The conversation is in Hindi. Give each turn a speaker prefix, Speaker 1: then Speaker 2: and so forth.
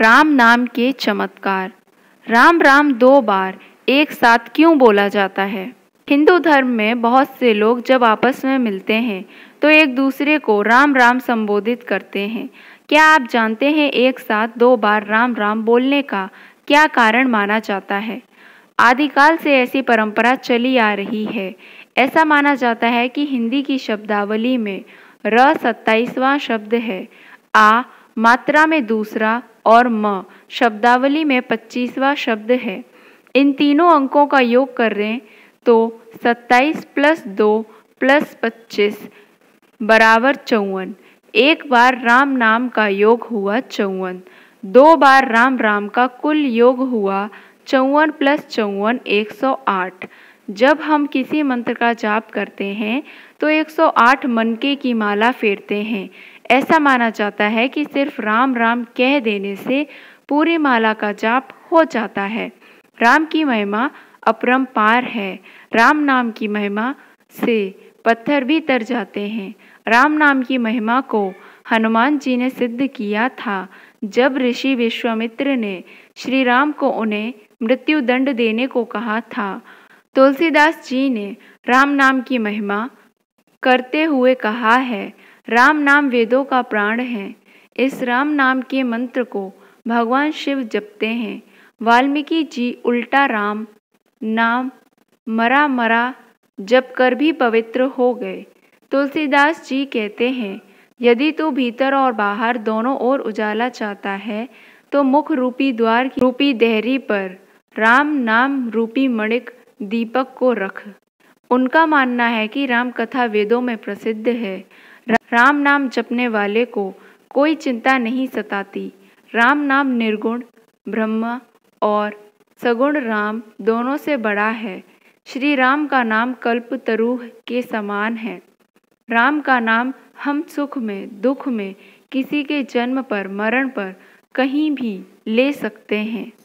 Speaker 1: राम नाम के चमत्कार राम राम दो बार एक साथ क्यों बोला जाता है हिंदू धर्म में बहुत से लोग जब आपस में मिलते हैं तो एक दूसरे को राम राम संबोधित करते हैं क्या आप जानते हैं एक साथ दो बार राम राम बोलने का क्या कारण माना जाता है आदिकाल से ऐसी परंपरा चली आ रही है ऐसा माना जाता है कि हिंदी की शब्दावली में र सत्ताईसवां शब्द है आ मात्रा में दूसरा और म शब्दावली में पच्चीसवा शब्द है इन तीनों अंकों का योग करें तो सत्ताईस प्लस दो प्लस पच्चीस बराबर चौवन एक बार राम नाम का योग हुआ चौवन दो बार राम राम का कुल योग हुआ चौवन प्लस चौवन एक सौ आठ जब हम किसी मंत्र का जाप करते हैं तो 108 मनके की माला फेरते हैं ऐसा माना जाता है कि सिर्फ राम राम कह देने से पूरी माला का जाप हो जाता है राम की महिमा अपरम्पार है राम नाम की महिमा से पत्थर भी तर जाते हैं राम नाम की महिमा को हनुमान जी ने सिद्ध किया था जब ऋषि विश्वामित्र ने श्री राम को उन्हें मृत्यु दंड देने को कहा था तुलसीदास जी ने राम नाम की महिमा करते हुए कहा है राम नाम वेदों का प्राण है इस राम नाम के मंत्र को भगवान शिव जपते हैं वाल्मीकि जी उल्टा राम नाम मरा मरा जप कर भी पवित्र हो गए तुलसीदास जी कहते हैं यदि तू भीतर और बाहर दोनों ओर उजाला चाहता है तो मुख रूपी द्वार की रूपी देहरी पर राम नाम रूपी मणिक दीपक को रख उनका मानना है कि राम कथा वेदों में प्रसिद्ध है राम नाम जपने वाले को कोई चिंता नहीं सताती राम नाम निर्गुण ब्रह्म और सगुण राम दोनों से बड़ा है श्री राम का नाम कल्प तरुह के समान है राम का नाम हम सुख में दुख में किसी के जन्म पर मरण पर कहीं भी ले सकते हैं